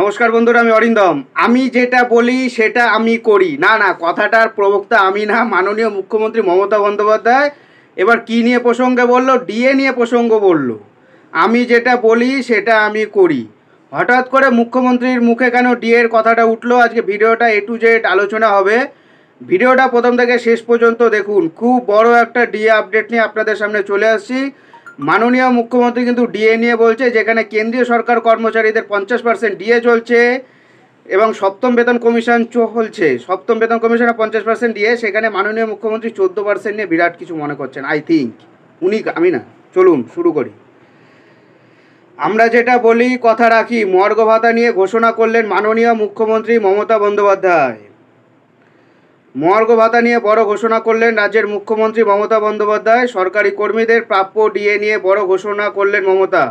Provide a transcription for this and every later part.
নমস্কার বন্ধুরা আমি অরিন্দম আমি যেটা বলি সেটা আমি করি না না কথাটার প্রবক্তা আমি না মাননীয় মুখ্যমন্ত্রী মমতা বন্দ্যোপাধ্যায় এবার কি নিয়ে প্রসঙ্গে বলল ডিএ নিয়ে প্রসঙ্গ বলল আমি যেটা বলি সেটা আমি করি হঠাৎ করে মুখ্যমন্ত্রীর মুখে কেন ডিএর কথাটা উঠলো আজকে ভিডিওটা এ টু জেড আলোচনা হবে ভিডিওটা প্রথম থেকে শেষ পর্যন্ত দেখুন খুব বড় একটা ডিএ আপডেট নিয়ে আপনাদের সামনে চলে আসছি মাননীয় মুখ্যমন্ত্রী কিন্তু ডিএ নিয়ে বলছে যেখানে কেন্দ্রীয় সরকার কর্মচারীদের পঞ্চাশ পার্সেন্ট ডিএ চলছে এবং সপ্তম বেতন কমিশন চলছে সপ্তম বেতন কমিশনে পঞ্চাশ পার্সেন্ট ডিএ সেখানে মাননীয় মুখ্যমন্ত্রী চোদ্দো পার্সেন্ট নিয়ে বিরাট কিছু মনে করছেন আই থিঙ্ক উনি আমি না চলুন শুরু করি আমরা যেটা বলি কথা রাখি মর্গ ভাতা নিয়ে ঘোষণা করলেন মাননীয় মুখ্যমন্ত্রী মমতা বন্দ্যোপাধ্যায় মর্গ ভাতা নিয়ে বড় ঘোষণা করলেন রাজ্যের মুখ্যমন্ত্রী মমতা বন্দ্যোপাধ্যায় সরকারি কর্মীদের প্রাপ্য ডিএ নিয়ে বড় ঘোষণা করলেন মমতা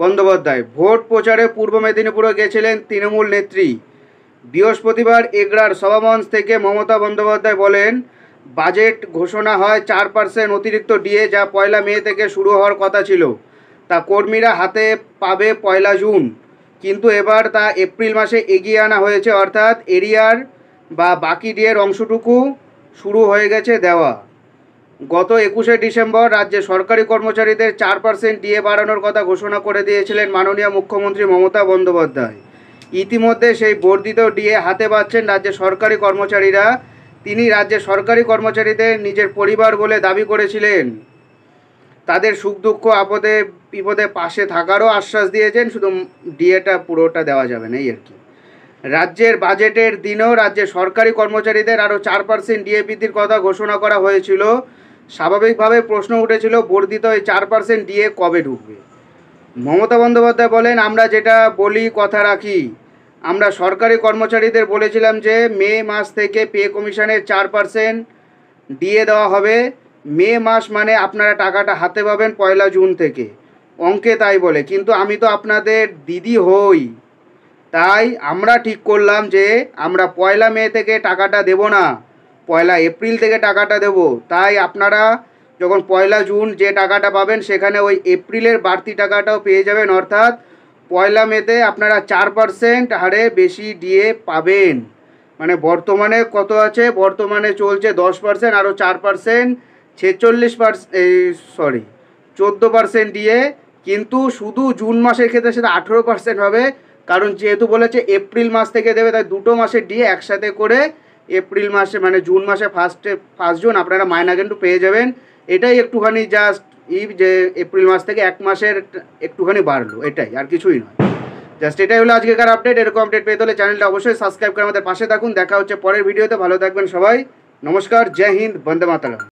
বন্দ্যোপাধ্যায় ভোট প্রচারে পূর্ব মেদিনীপুরে গেছিলেন তৃণমূল নেত্রী বৃহস্পতিবার এগড়ার সভামঞ্চ থেকে মমতা বন্দ্যোপাধ্যায় বলেন বাজেট ঘোষণা হয় চার পার্সেন্ট অতিরিক্ত ডিএ যা পয়লা মে থেকে শুরু হওয়ার কথা ছিল তা কর্মীরা হাতে পাবে পয়লা জুন কিন্তু এবার তা এপ্রিল মাসে এগিয়ে আনা হয়েছে অর্থাৎ এরিয়ার বা বাকি ডিয়ের অংশটুকু শুরু হয়ে গেছে দেওয়া গত একুশে ডিসেম্বর রাজ্যে সরকারি কর্মচারীদের চার পার্সেন্ট ডিএ বাড়ানোর কথা ঘোষণা করে দিয়েছিলেন মাননীয় মুখ্যমন্ত্রী মমতা বন্দ্যোপাধ্যায় ইতিমধ্যে সেই বর্ধিত ডিএ হাতে পাচ্ছেন রাজ্যে সরকারি কর্মচারীরা তিনি রাজ্যে সরকারি কর্মচারীদের নিজের পরিবার বলে দাবি করেছিলেন তাদের সুখ দুঃখ আপদে বিপদে পাশে থাকারও আশ্বাস দিয়েছেন শুধু ডিএটা পুরোটা দেওয়া যাবে না এই আর কি রাজ্যের বাজেটের দিনেও রাজ্যে সরকারি কর্মচারীদের আরও চার পার্সেন্ট ডিএ বৃদ্ধির কথা ঘোষণা করা হয়েছিল স্বাভাবিকভাবে প্রশ্ন উঠেছিল বর্ধিত এই চার পার্সেন্ট ডিএ কবে ঢুকবে মমতা বন্দ্যোপাধ্যায় বলেন আমরা যেটা বলি কথা রাখি আমরা সরকারি কর্মচারীদের বলেছিলাম যে মে মাস থেকে পে কমিশনের চার পার্সেন্ট ডিএ দেওয়া হবে মে মাস মানে আপনারা টাকাটা হাতে পাবেন পয়লা জুন থেকে অঙ্কে তাই বলে কিন্তু আমি তো আপনাদের দিদি হই তাই আমরা ঠিক করলাম যে আমরা পয়লা মে থেকে টাকাটা দেব না পয়লা এপ্রিল থেকে টাকাটা দেব তাই আপনারা যখন পয়লা জুন যে টাকাটা পাবেন সেখানে ওই এপ্রিলের বাড়তি টাকাটাও পেয়ে যাবেন অর্থাৎ পয়লা মেতে আপনারা চার পারসেন্ট হারে বেশি ডিএ পাবেন মানে বর্তমানে কত আছে বর্তমানে চলছে দশ পার্সেন্ট আরও চার পার্সেন্ট ছেচল্লিশ পার্সেন্ট সরি চোদ্দো পার্সেন্ট দিয়ে কিন্তু শুধু জুন মাসের ক্ষেত্রে সেটা আঠেরো পার্সেন্ট হবে কারণ যেহেতু বলেছে এপ্রিল মাস থেকে দেবে তাই দুটো মাসে দিয়ে একসাথে করে এপ্রিল মাসে মানে জুন মাসে ফার্স্টে ফার্স্ট জুন আপনারা মাইনা কিন্তু পেয়ে যাবেন এটাই একটুখানি জাস্ট ই যে এপ্রিল মাস থেকে এক মাসের একটুখানি বাড়লো এটাই আর কিছুই নয় জাস্ট এটাই হলো আজকেকার আপডেট এরকম আপডেট পেয়ে হলে চ্যানেলটা অবশ্যই সাবস্ক্রাইব করে আমাদের পাশে থাকুন দেখা হচ্ছে পরের ভিডিওতে ভালো থাকবেন সবাই নমস্কার জয় হিন্দ বন্দে মাতারাম